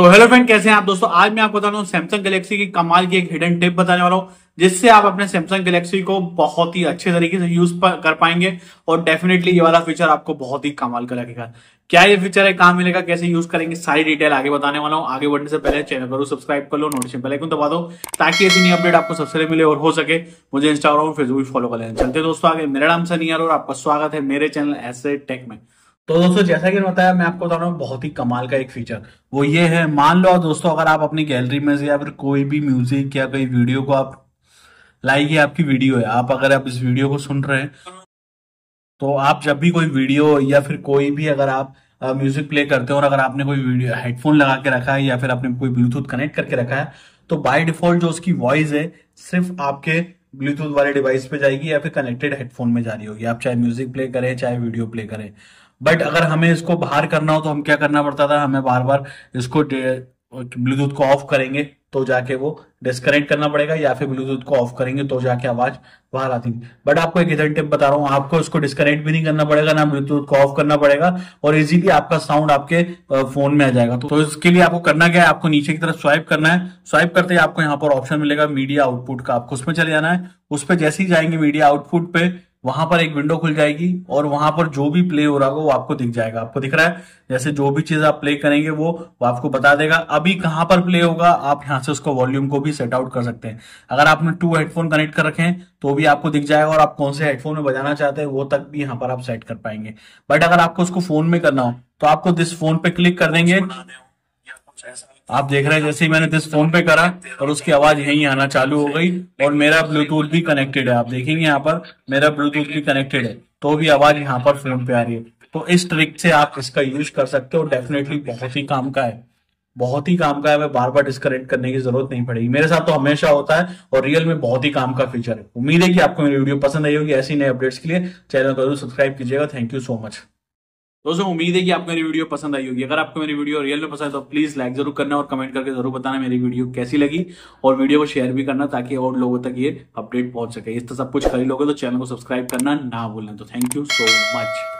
तो hello friend कैसे हैं आप दोस्तों आज मैं आपको बता रहा हूँ सैमसंग गैलेक्सी की कमाल की एक हिडन टिप बताने वाला हूँ जिससे आप अपने सैमसंग गैलेक्सी को बहुत ही अच्छे तरीके से यूज कर पाएंगे और डेफिनेटली ये वाला फीचर आपको बहुत ही कमाल का लगेगा क्या ये फीचर है कहाँ मिलेगा कैसे यूज करेंगे सारी डिटेल आगे बताने वाला हूँ आगे बढ़ने से पहले चैनल करो सब्सक्राइब कर लो नोटिफिकेशन पहले क्यों दबा दो ताकि ऐसी नई अपडेट आपको सबसे मिले और हो सके मुझे इंस्टाग्राम और फेसबुक फॉलो कर लेना चलते दोस्तों आगे मेरा नाम सनी और आपका स्वागत है मेरे चैनल ऐसे टेक में तो दोस्तों जैसा कि बताया मैं आपको बता रहा हूँ बहुत ही कमाल का एक फीचर वो ये है मान लो दोस्तों अगर आप अपनी गैलरी में से या फिर कोई भी म्यूजिक या कोई वीडियो को आप लाइक आपकी वीडियो है आप अगर आप इस वीडियो को सुन रहे हैं तो आप जब भी कोई वीडियो या फिर कोई भी अगर आप म्यूजिक प्ले करते हो और अगर आपने कोई वीडियो हेडफोन लगा के रखा है या फिर आपने कोई ब्लूटूथ कनेक्ट करके रखा है तो बाय डिफॉल्ट जो उसकी वॉइस है सिर्फ आपके ब्लूटूथ वाले डिवाइस पे जाएगी या फिर कनेक्टेड हेडफोन में जा रही होगी आप चाहे म्यूजिक प्ले करें चाहे वीडियो प्ले करें बट अगर हमें इसको बाहर करना हो तो हम क्या करना पड़ता था हमें बार बार इसको ब्लूटूथ को ऑफ करेंगे तो जाके वो डिस्कनेक्ट करना पड़ेगा या फिर ब्लूटूथ को ऑफ करेंगे तो जाके आवाज बाहर आती है बट आपको एक इधर टिप बता रहा हूँ आपको इसको डिस्कनेक्ट भी नहीं करना पड़ेगा ना ब्लूटूथ को ऑफ करना पड़ेगा और इजीली आपका साउंड आपके फोन में आ जाएगा तो, तो इसके लिए आपको करना क्या है आपको नीचे की तरफ स्वाइप करना है स्वाइप करते ही आपको यहाँ पर ऑप्शन मिलेगा मीडिया आउटपुट का आपको उसमें चले जाना है उस पर जैसे ही जाएंगे मीडिया आउटपुट पे वहां पर एक विंडो खुल जाएगी और वहां पर जो भी प्ले हो रहा होगा वो आपको दिख जाएगा आपको दिख रहा है जैसे जो भी चीज आप प्ले करेंगे वो वो आपको बता देगा अभी कहाँ पर प्ले होगा आप यहाँ से उसका वॉल्यूम को भी सेट आउट कर सकते हैं अगर आपने टू हेडफोन कनेक्ट कर रखे हैं तो भी आपको दिख जाएगा और आप कौन से हेडफोन में बजाना चाहते हैं वो तक भी यहाँ पर आप सेट कर पाएंगे बट अगर आपको उसको फोन में करना हो तो आपको दिस फोन पे क्लिक कर देंगे आप देख रहे हैं जैसे ही मैंने दिस फोन पे करा और उसकी आवाज यही आना चालू हो गई और मेरा ब्लूटूथ भी कनेक्टेड है आप देखेंगे यहाँ पर मेरा ब्लूटूथ भी कनेक्टेड है तो भी आवाज यहाँ पर फोन पे आ रही है तो इस ट्रिक से आप इसका यूज कर सकते हो डेफिनेटली बहुत ही काम का है बहुत ही काम का है मैं बार बार डिस्कनेक्ट करने की जरूरत नहीं पड़ेगी मेरे साथ तो हमेशा होता है और रियल में बहुत ही काम का फीचर है उम्मीद है कि आपको मेरी वीडियो पसंद आई होगी ऐसी नए अपडेट्स के लिए चैनल को जरूर सब्सक्राइब कीजिएगा थैंक यू सो मच दोस्तों उम्मीद है कि आपको मेरी वीडियो पसंद आई होगी अगर आपको मेरी वीडियो रियल में पसंद है तो प्लीज लाइक जरूर करना और कमेंट करके जरूर बताना मेरी वीडियो कैसी लगी और वीडियो को शेयर भी करना ताकि और लोगों तक ये अपडेट पहुंच सके इस तरह सब कुछ कर लोगों लोगे तो चैनल को सब्सक्राइब करना ना भूलना तो थैंक यू सो मच